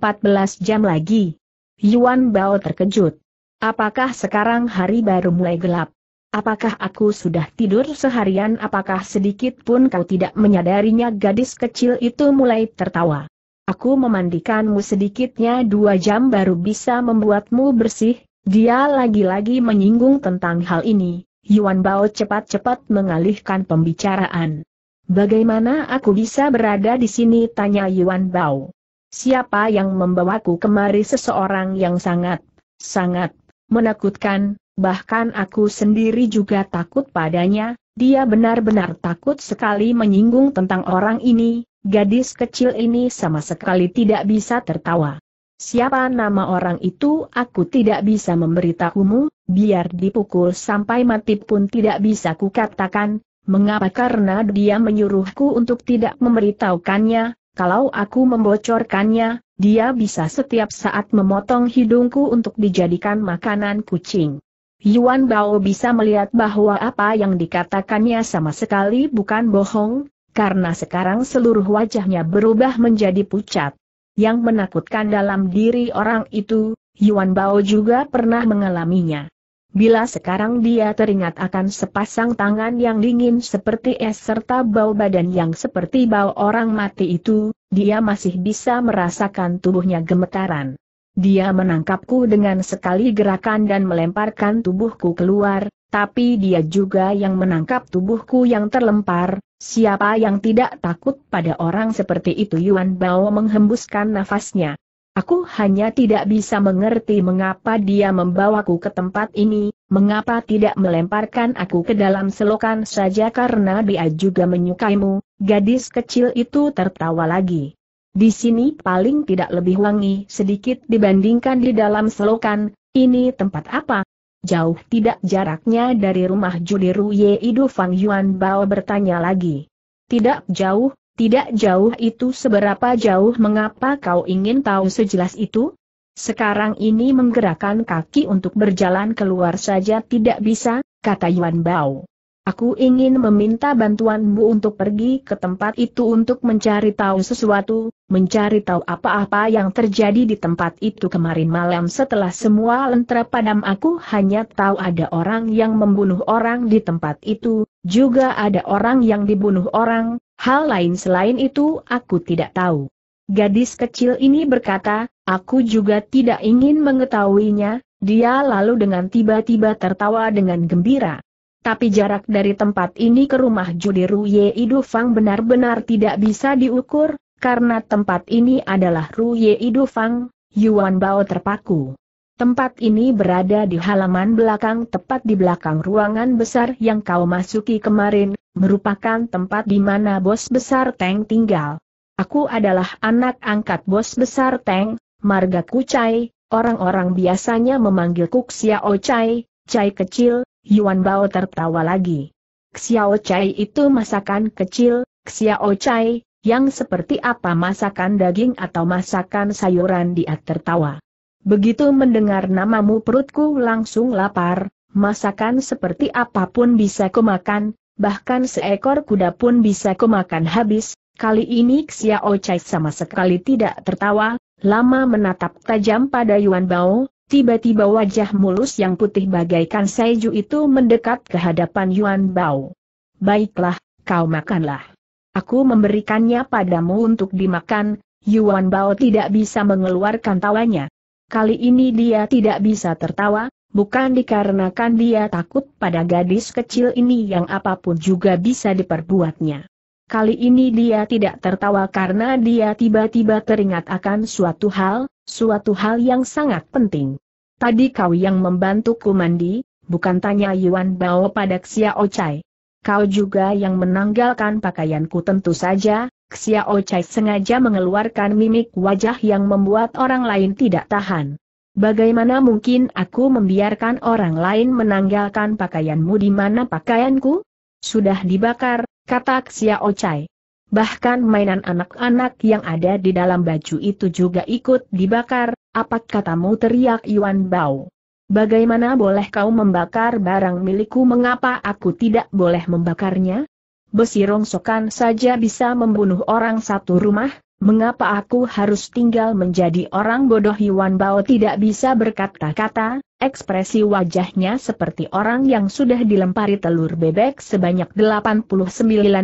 A: jam lagi. Yuan Bao terkejut. Apakah sekarang hari baru mulai gelap? Apakah aku sudah tidur seharian? Apakah sedikit pun kau tidak menyadarinya? Gadis kecil itu mulai tertawa. Aku memandikanmu sedikitnya dua jam baru bisa membuatmu bersih, dia lagi-lagi menyinggung tentang hal ini. Yuan Bao cepat-cepat mengalihkan pembicaraan. Bagaimana aku bisa berada di sini tanya Yuan Bao. Siapa yang membawaku kemari seseorang yang sangat, sangat, menakutkan, bahkan aku sendiri juga takut padanya, dia benar-benar takut sekali menyinggung tentang orang ini, Gadis kecil ini sama sekali tidak bisa tertawa. Siapa nama orang itu aku tidak bisa memberitahumu, biar dipukul sampai mati pun tidak bisa kukatakan, mengapa karena dia menyuruhku untuk tidak memberitahukannya, kalau aku membocorkannya, dia bisa setiap saat memotong hidungku untuk dijadikan makanan kucing. Yuan Bao bisa melihat bahwa apa yang dikatakannya sama sekali bukan bohong, karena sekarang seluruh wajahnya berubah menjadi pucat. Yang menakutkan dalam diri orang itu, Yuan Bao juga pernah mengalaminya. Bila sekarang dia teringat akan sepasang tangan yang dingin seperti es serta bau badan yang seperti bau orang mati itu, dia masih bisa merasakan tubuhnya gemetaran. Dia menangkapku dengan sekali gerakan dan melemparkan tubuhku keluar, tapi dia juga yang menangkap tubuhku yang terlempar, siapa yang tidak takut pada orang seperti itu Yuan Bao menghembuskan nafasnya. Aku hanya tidak bisa mengerti mengapa dia membawaku ke tempat ini, mengapa tidak melemparkan aku ke dalam selokan saja karena dia juga menyukaimu, gadis kecil itu tertawa lagi. Di sini paling tidak lebih wangi sedikit dibandingkan di dalam selokan, ini tempat apa? Jauh tidak jaraknya dari rumah judi Ruye Idu Fang Yuan Bao bertanya lagi. Tidak jauh, tidak jauh itu seberapa jauh mengapa kau ingin tahu sejelas itu? Sekarang ini menggerakkan kaki untuk berjalan keluar saja tidak bisa, kata Yuan Bao. Aku ingin meminta bantuanmu untuk pergi ke tempat itu untuk mencari tahu sesuatu, mencari tahu apa-apa yang terjadi di tempat itu kemarin malam setelah semua lentera padam aku hanya tahu ada orang yang membunuh orang di tempat itu, juga ada orang yang dibunuh orang, hal lain selain itu aku tidak tahu. Gadis kecil ini berkata, aku juga tidak ingin mengetahuinya, dia lalu dengan tiba-tiba tertawa dengan gembira tapi jarak dari tempat ini ke rumah judi Ruye Fang benar-benar tidak bisa diukur, karena tempat ini adalah Ruye Fang, Yuan Bao terpaku. Tempat ini berada di halaman belakang tepat di belakang ruangan besar yang kau masuki kemarin, merupakan tempat di mana bos besar Teng tinggal. Aku adalah anak angkat bos besar Teng, Marga Kucai, orang-orang biasanya memanggilku Kuxia Ocai, Chai kecil, Yuan Bao tertawa lagi. Xiao Chai itu masakan kecil, Xiao Chai, yang seperti apa masakan daging atau masakan sayuran dia tertawa. Begitu mendengar namamu perutku langsung lapar, masakan seperti apapun bisa kumakan, bahkan seekor kuda pun bisa kumakan habis, kali ini Xiao Chai sama sekali tidak tertawa, lama menatap tajam pada Yuan Bao, Tiba-tiba wajah mulus yang putih bagaikan seju itu mendekat ke hadapan Yuan Bao. Baiklah, kau makanlah. Aku memberikannya padamu untuk dimakan, Yuan Bao tidak bisa mengeluarkan tawanya. Kali ini dia tidak bisa tertawa, bukan dikarenakan dia takut pada gadis kecil ini yang apapun juga bisa diperbuatnya. Kali ini dia tidak tertawa karena dia tiba-tiba teringat akan suatu hal, Suatu hal yang sangat penting. Tadi kau yang membantuku mandi, bukan tanya Yuan Bao pada Xiao Chai. Kau juga yang menanggalkan pakaianku tentu saja, Xiao Chai sengaja mengeluarkan mimik wajah yang membuat orang lain tidak tahan. Bagaimana mungkin aku membiarkan orang lain menanggalkan pakaianmu di mana pakaianku? Sudah dibakar, kata Xiao Chai bahkan mainan anak-anak yang ada di dalam baju itu juga ikut dibakar, apa katamu teriak Yuan Bao. Bagaimana boleh kau membakar barang milikku mengapa aku tidak boleh membakarnya? Besi rongsokan saja bisa membunuh orang satu rumah, mengapa aku harus tinggal menjadi orang bodoh Yuan Bao tidak bisa berkata-kata, ekspresi wajahnya seperti orang yang sudah dilempari telur bebek sebanyak 89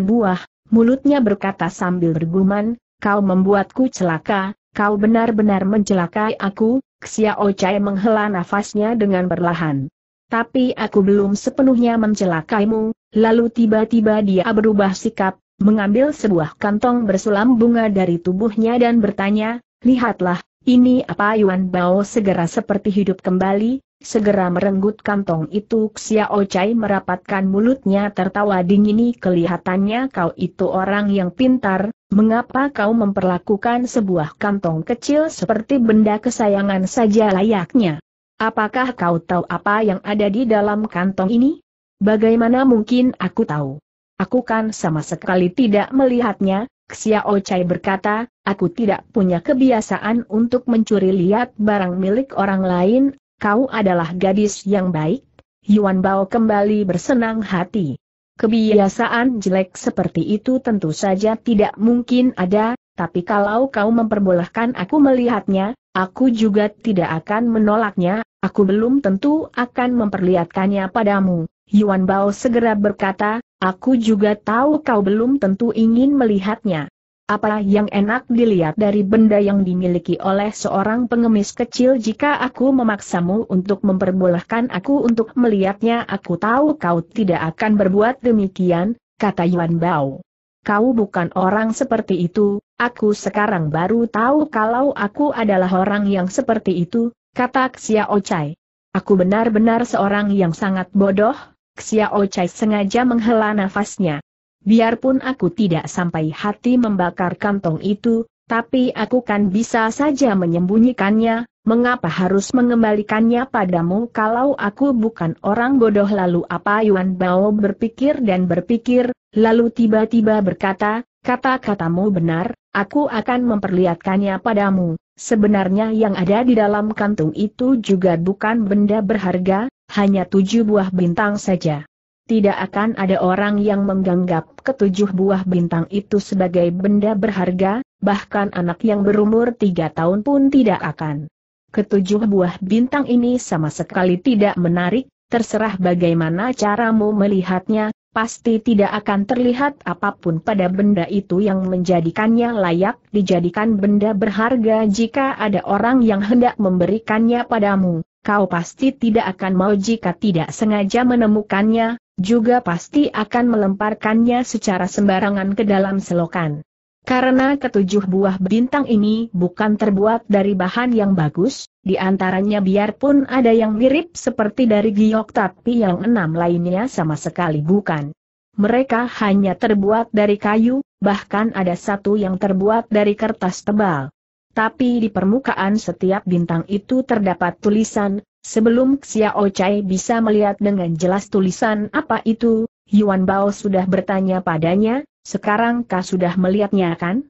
A: buah, mulutnya berkata sambil berguman, kau membuatku celaka, kau benar-benar mencelakai aku, Xiao Chai menghela nafasnya dengan perlahan. Tapi aku belum sepenuhnya mencelakaimu, lalu tiba-tiba dia berubah sikap, mengambil sebuah kantong bersulam bunga dari tubuhnya dan bertanya, lihatlah, ini apa Yuan Bao segera seperti hidup kembali, segera merenggut kantong itu Xiao Chai merapatkan mulutnya tertawa dingin kelihatannya kau itu orang yang pintar, mengapa kau memperlakukan sebuah kantong kecil seperti benda kesayangan saja layaknya? Apakah kau tahu apa yang ada di dalam kantong ini? Bagaimana mungkin aku tahu? Aku kan sama sekali tidak melihatnya, Xiao Chai berkata, aku tidak punya kebiasaan untuk mencuri lihat barang milik orang lain, kau adalah gadis yang baik. Yuan Bao kembali bersenang hati. Kebiasaan jelek seperti itu tentu saja tidak mungkin ada, tapi kalau kau memperbolehkan aku melihatnya, aku juga tidak akan menolaknya, aku belum tentu akan memperlihatkannya padamu. Yuan Bao segera berkata, aku juga tahu kau belum tentu ingin melihatnya. Apa yang enak dilihat dari benda yang dimiliki oleh seorang pengemis kecil jika aku memaksamu untuk memperbolehkan aku untuk melihatnya aku tahu kau tidak akan berbuat demikian, kata Yuan Bao. Kau bukan orang seperti itu, aku sekarang baru tahu kalau aku adalah orang yang seperti itu, kata Xia Ocai. Aku benar-benar seorang yang sangat bodoh, Xia Ocai sengaja menghela nafasnya biarpun aku tidak sampai hati membakar kantong itu, tapi aku kan bisa saja menyembunyikannya, mengapa harus mengembalikannya padamu kalau aku bukan orang bodoh lalu apa Yuan Bao berpikir dan berpikir, lalu tiba-tiba berkata, kata-katamu benar, aku akan memperlihatkannya padamu. Sebenarnya yang ada di dalam kantung itu juga bukan benda berharga, hanya tujuh buah bintang saja tidak akan ada orang yang menganggap ketujuh buah bintang itu sebagai benda berharga, bahkan anak yang berumur tiga tahun pun tidak akan. Ketujuh buah bintang ini sama sekali tidak menarik, terserah bagaimana caramu melihatnya, pasti tidak akan terlihat apapun pada benda itu yang menjadikannya layak dijadikan benda berharga jika ada orang yang hendak memberikannya padamu kau pasti tidak akan mau jika tidak sengaja menemukannya, juga pasti akan melemparkannya secara sembarangan ke dalam selokan. Karena ketujuh buah bintang ini bukan terbuat dari bahan yang bagus, di antaranya biarpun ada yang mirip seperti dari giok tapi yang enam lainnya sama sekali bukan. Mereka hanya terbuat dari kayu, bahkan ada satu yang terbuat dari kertas tebal tapi di permukaan setiap bintang itu terdapat tulisan, sebelum Xiao Chai bisa melihat dengan jelas tulisan apa itu, Yuan Bao sudah bertanya padanya, sekarang kau sudah melihatnya kan?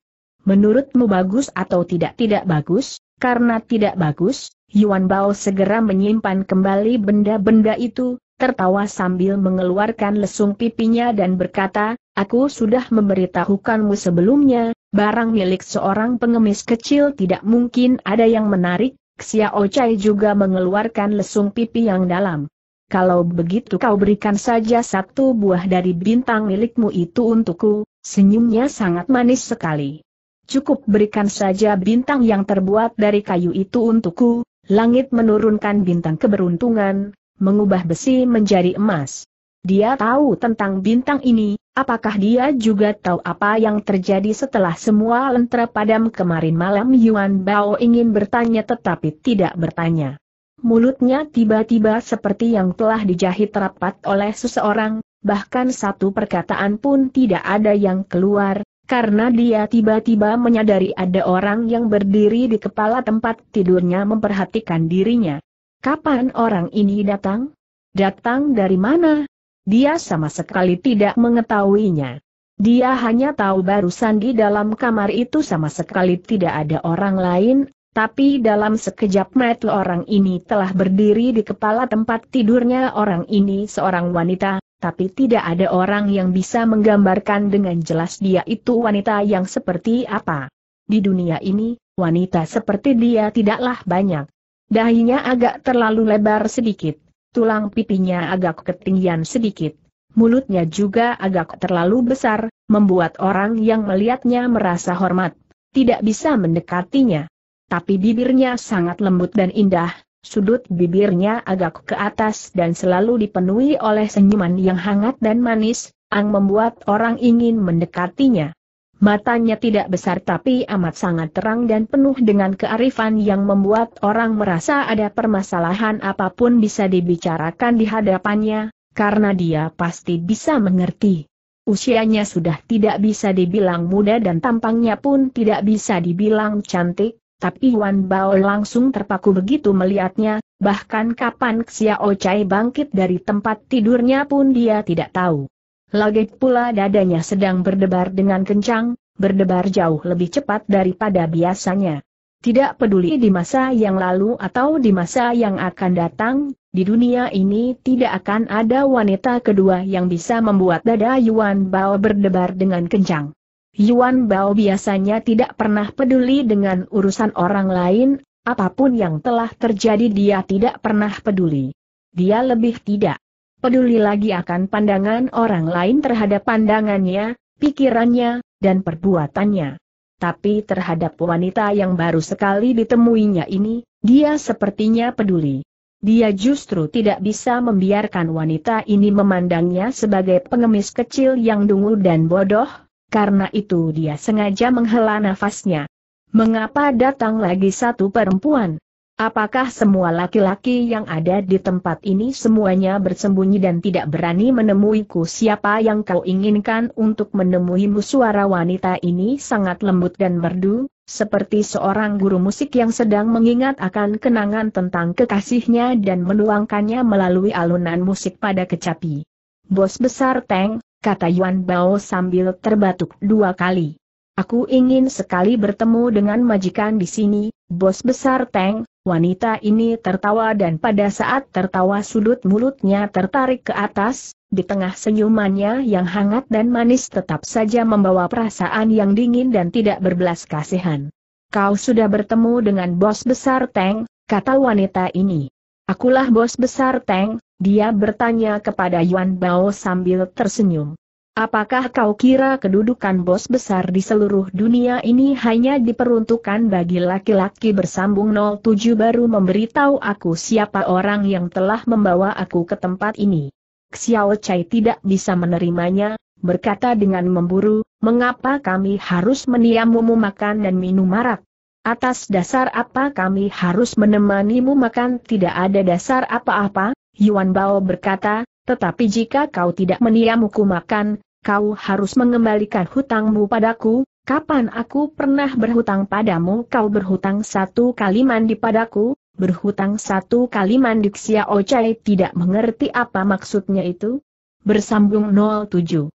A: Menurutmu bagus atau tidak tidak bagus? Karena tidak bagus, Yuan Bao segera menyimpan kembali benda-benda itu, tertawa sambil mengeluarkan lesung pipinya dan berkata, Aku sudah memberitahukanmu sebelumnya, Barang milik seorang pengemis kecil tidak mungkin ada yang menarik, Xiao Chai juga mengeluarkan lesung pipi yang dalam. Kalau begitu kau berikan saja satu buah dari bintang milikmu itu untukku, senyumnya sangat manis sekali. Cukup berikan saja bintang yang terbuat dari kayu itu untukku, langit menurunkan bintang keberuntungan, mengubah besi menjadi emas. Dia tahu tentang bintang ini, apakah dia juga tahu apa yang terjadi setelah semua lentera padam kemarin malam Yuan Bao ingin bertanya tetapi tidak bertanya. Mulutnya tiba-tiba seperti yang telah dijahit rapat oleh seseorang, bahkan satu perkataan pun tidak ada yang keluar, karena dia tiba-tiba menyadari ada orang yang berdiri di kepala tempat tidurnya memperhatikan dirinya. Kapan orang ini datang? Datang dari mana? Dia sama sekali tidak mengetahuinya. Dia hanya tahu barusan di dalam kamar itu sama sekali tidak ada orang lain, tapi dalam sekejap mata orang ini telah berdiri di kepala tempat tidurnya orang ini seorang wanita, tapi tidak ada orang yang bisa menggambarkan dengan jelas dia itu wanita yang seperti apa. Di dunia ini, wanita seperti dia tidaklah banyak. Dahinya agak terlalu lebar sedikit, tulang pipinya agak ketinggian sedikit. Mulutnya juga agak terlalu besar, membuat orang yang melihatnya merasa hormat, tidak bisa mendekatinya. Tapi bibirnya sangat lembut dan indah, sudut bibirnya agak ke atas dan selalu dipenuhi oleh senyuman yang hangat dan manis, yang membuat orang ingin mendekatinya. Matanya tidak besar tapi amat sangat terang dan penuh dengan kearifan yang membuat orang merasa ada permasalahan apapun bisa dibicarakan di hadapannya, karena dia pasti bisa mengerti. Usianya sudah tidak bisa dibilang muda dan tampangnya pun tidak bisa dibilang cantik, tapi Wan Bao langsung terpaku begitu melihatnya, bahkan kapan Xiao Chai bangkit dari tempat tidurnya pun dia tidak tahu. Lagi pula dadanya sedang berdebar dengan kencang, berdebar jauh lebih cepat daripada biasanya. Tidak peduli di masa yang lalu atau di masa yang akan datang, di dunia ini tidak akan ada wanita kedua yang bisa membuat dada Yuan Bao berdebar dengan kencang. Yuan Bao biasanya tidak pernah peduli dengan urusan orang lain, apapun yang telah terjadi dia tidak pernah peduli. Dia lebih tidak peduli lagi akan pandangan orang lain terhadap pandangannya, pikirannya, dan perbuatannya. Tapi terhadap wanita yang baru sekali ditemuinya ini, dia sepertinya peduli. Dia justru tidak bisa membiarkan wanita ini memandangnya sebagai pengemis kecil yang dungu dan bodoh, karena itu dia sengaja menghela nafasnya. Mengapa datang lagi satu perempuan? Apakah semua laki-laki yang ada di tempat ini semuanya bersembunyi dan tidak berani menemuiku siapa yang kau inginkan untuk menemuimu suara wanita ini sangat lembut dan merdu, seperti seorang guru musik yang sedang mengingat akan kenangan tentang kekasihnya dan menuangkannya melalui alunan musik pada kecapi. Bos besar Teng, kata Yuan Bao sambil terbatuk dua kali. Aku ingin sekali bertemu dengan majikan di sini, bos besar Teng, Wanita ini tertawa dan pada saat tertawa sudut mulutnya tertarik ke atas, di tengah senyumannya yang hangat dan manis tetap saja membawa perasaan yang dingin dan tidak berbelas kasihan. Kau sudah bertemu dengan bos besar Teng, kata wanita ini. Akulah bos besar Teng, dia bertanya kepada Yuan Bao sambil tersenyum. Apakah kau kira kedudukan bos besar di seluruh dunia ini hanya diperuntukkan bagi laki-laki bersambung 07 baru memberitahu aku siapa orang yang telah membawa aku ke tempat ini? Xiao Chai tidak bisa menerimanya, berkata dengan memburu, mengapa kami harus meniamumu makan dan minum marak? Atas dasar apa kami harus menemanimu makan tidak ada dasar apa-apa? Yuan Bao berkata, tetapi jika kau tidak meniamuku makan, kau harus mengembalikan hutangmu padaku, kapan aku pernah berhutang padamu kau berhutang satu kali mandi padaku, berhutang satu kali mandi Xia Ocai tidak mengerti apa maksudnya itu? Bersambung 07